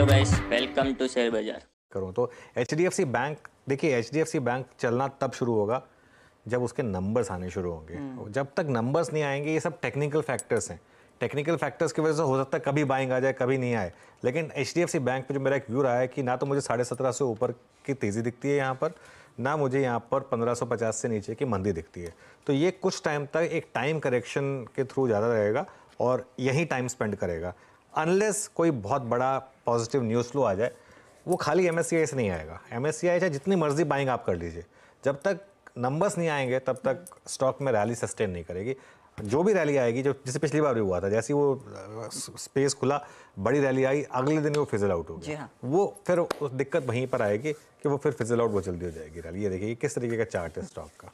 Hello guys welcome to share बाजार करूँ तो एच बैंक देखिए एच बैंक चलना तब शुरू होगा जब उसके नंबर्स आने शुरू होंगे हम्म। जब तक नंबर्स नहीं आएंगे ये सब टेक्निकल फैक्टर्स हैं टेक्निकल फैक्टर्स की वजह से हो सकता है कभी बाइंग आ जाए कभी नहीं आए लेकिन एच बैंक पर जो मेरा एक व्यू रहा है कि ना तो मुझे साढ़े सत्रह से ऊपर की तेज़ी दिखती है यहाँ पर ना मुझे यहाँ पर पंद्रह सौ पचास से नीचे की मंदी दिखती है तो ये कुछ टाइम तक एक टाइम करेक्शन के थ्रू ज़्यादा रहेगा और यही टाइम स्पेंड करेगा अनलेस कोई बहुत बड़ा पॉजिटिव न्यूज़ फ्लो आ जाए वो खाली एम से नहीं आएगा एम चाहे जितनी मर्जी बाइंग आप कर लीजिए जब तक नंबर्स नहीं आएंगे तब तक स्टॉक में रैली सस्टेन नहीं करेगी जो भी रैली आएगी जो जैसे पिछली बार भी हुआ था जैसे वो स्पेस खुला बड़ी रैली आई अगले दिन वो फिजल आउट हो गया हाँ। वो फिर दिक्कत वहीं पर आएगी कि वो फिर फिजल आउट बहुत जल्दी हो जाएगी रैली ये देखिए किस तरीके का चार्ट है स्टॉक का